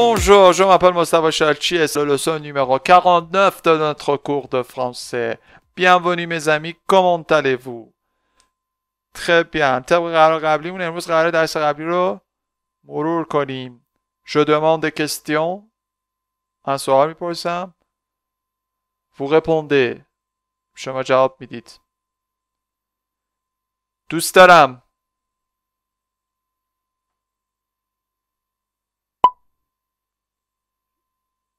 Bonjour, je m'appelle Mostafa Chalchi et c'est leçon numéro 49 de notre cours de français. Bienvenue mes amis, comment allez-vous Très bien. Je demande des questions. Un سوال میپرسم. Vous répondez. Je جواب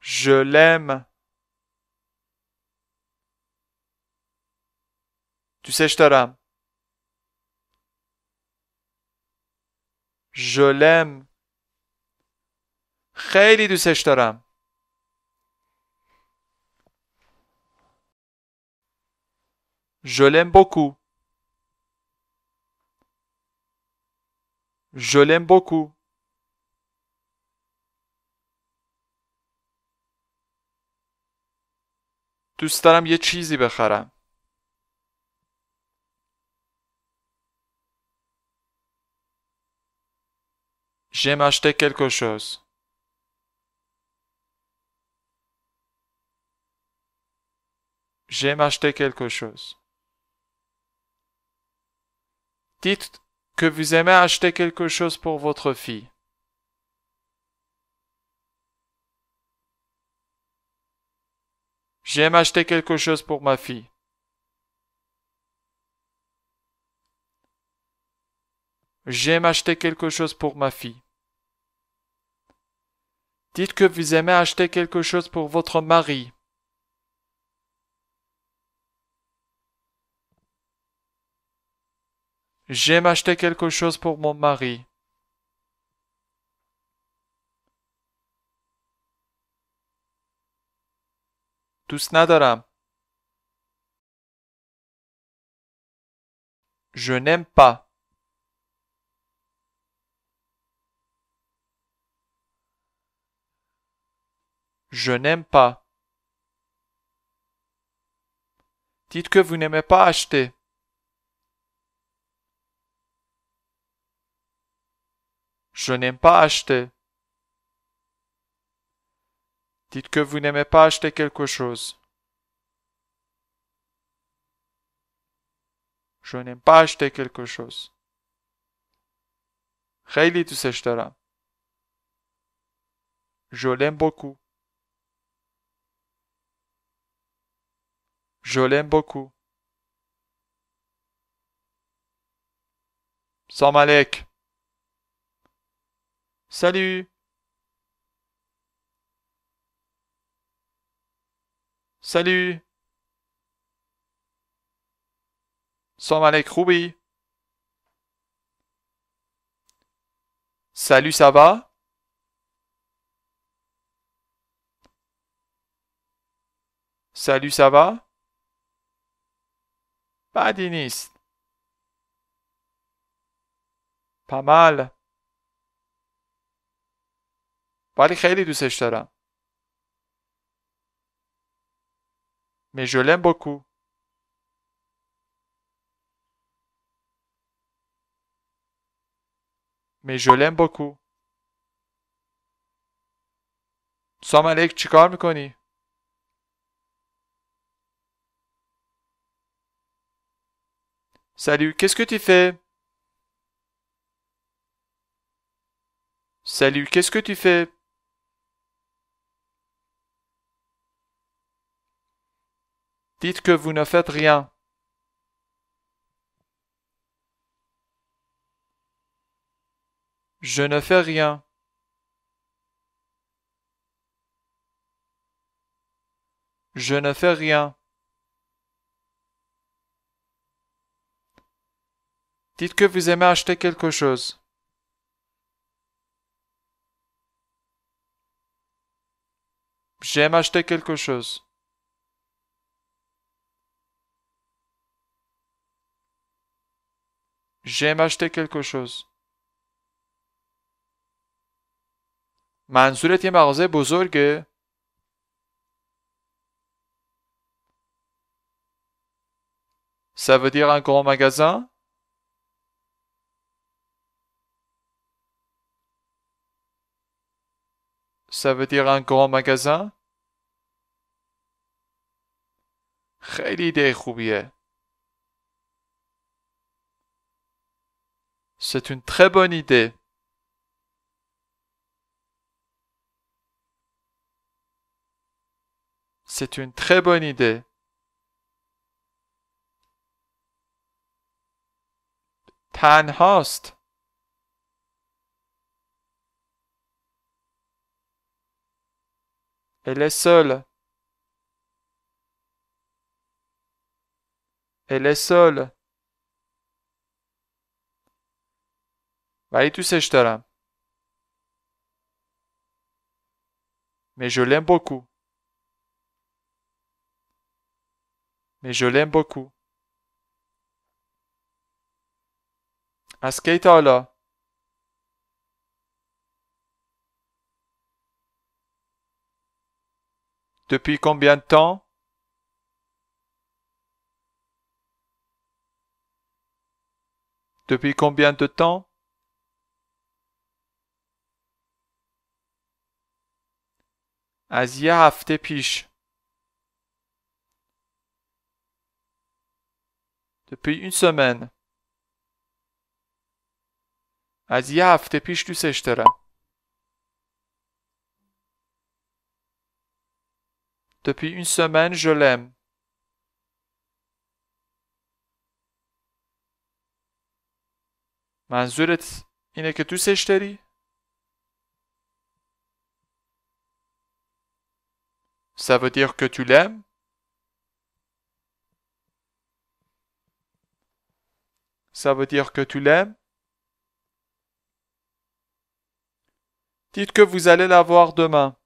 Je l'aime. Tu sais, je te Je l'aime. خیلی دوستش دارم. Je l'aime beaucoup. Je l'aime beaucoup. J'aime acheter quelque chose. J'aime acheter quelque chose. Dites que vous aimez acheter quelque chose pour votre fille. J'aime acheter quelque chose pour ma fille. J'aime acheter quelque chose pour ma fille. Dites que vous aimez acheter quelque chose pour votre mari. J'aime acheter quelque chose pour mon mari. Je n'aime pas. Je n'aime pas. Dites que vous n'aimez pas acheter. Je n'aime pas acheter. Dites que vous n'aimez pas acheter quelque chose. Je n'aime pas acheter quelque chose. خیلی دوستش دارم. Je l'aime beaucoup. Je l'aime beaucoup. Salam Salut Salut Salam Ruby Salut, ça va Salut, ça va Badiniste. Pas mal. ولی ces دوستش là mais je l'aime beaucoup. Mais je l'aime beaucoup. Salut, qu'est-ce que tu fais? Salut, qu'est-ce que tu fais? Dites que vous ne faites rien. Je ne fais rien. Je ne fais rien. Dites que vous aimez acheter quelque chose. J'aime acheter quelque chose. J'aime acheter quelque chose. منظورت Ça veut dire un grand magasin? Ça veut dire un grand magasin? J'ai ایده خوبیه. C'est une très bonne idée. C'est une très bonne idée. تنهاست Elle est seule. Elle est seule. et tu sais, je Mais je l'aime beaucoup. Mais je l'aime beaucoup. Un skater là. Depuis combien de temps Depuis combien de temps Asielle a fait peine. Depuis une semaine. Asielle a fait peine tous les Depuis une semaine, je l'aime. Mais Zuret, inès que tu sais chérie? Ça veut dire que tu l'aimes Ça veut dire que tu l'aimes Dites que vous allez la voir demain.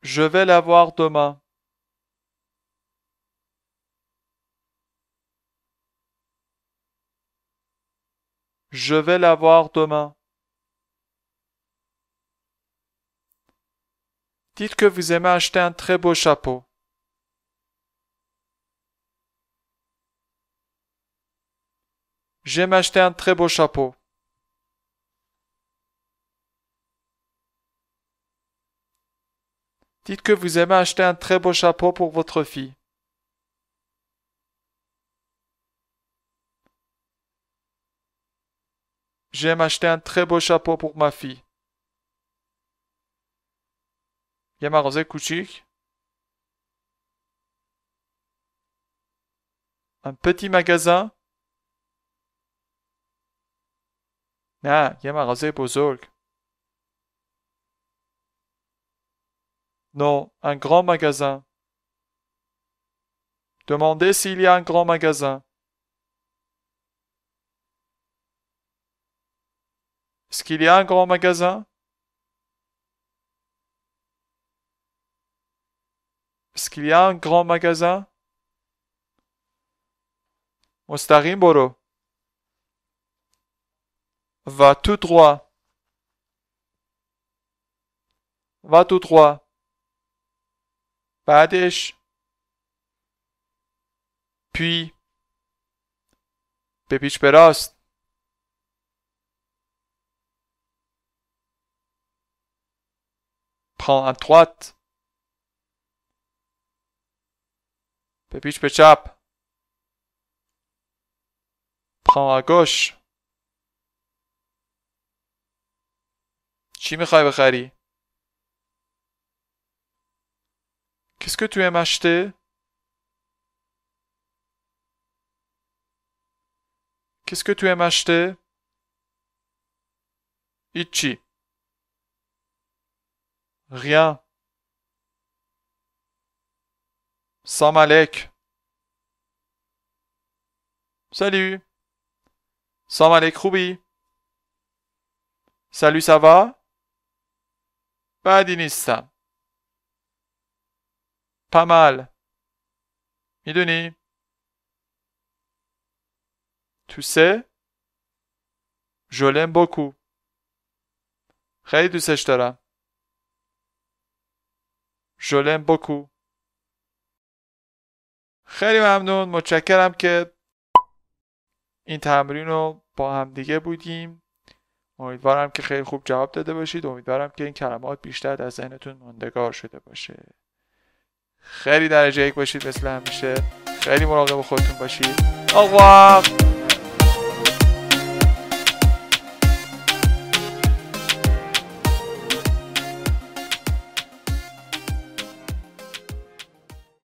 Je vais la voir demain. Je vais la voir demain. Dites que vous aimez acheter un très beau chapeau. J'aime acheter un très beau chapeau. Dites que vous aimez acheter un très beau chapeau pour votre fille. J'aime acheter un très beau chapeau pour ma fille. Kuchik. Un petit magasin. Ah, Non, un grand magasin. Demandez s'il y a un grand magasin. Est-ce qu'il y a un grand magasin Est-ce qu'il y a un grand magasin Mostarimboro. Va tout droit. Va tout droit. Badish. Puis. Pepich Perost. Prends à droite. Depuis, je peux Prends à gauche. Qu'est-ce que tu aimes acheter Qu'est-ce que tu aimes acheter Ichi. Rien. Samalek, Salut. Samalek alek Salut, ça va? Badinissa. Pas mal. Midoni. Tu sais? Je l'aime beaucoup. Ray tu sais, je l'aime beaucoup. خیلی ممنون متشکرم که این تمرین رو با همدیگه بودیم امیدوارم که خیلی خوب جواب داده باشید امیدوارم که این کلمات بیشتر از ذهنتون ماندگار شده باشه خیلی درجه یک باشید مثل همیشه خیلی مراقب خودتون باشید آقا